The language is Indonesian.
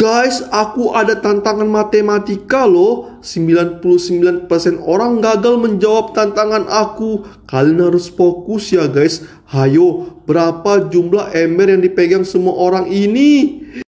Guys, aku ada tantangan matematika loh. 99% orang gagal menjawab tantangan aku. Kalian harus fokus ya guys. Hayo, berapa jumlah ember yang dipegang semua orang ini?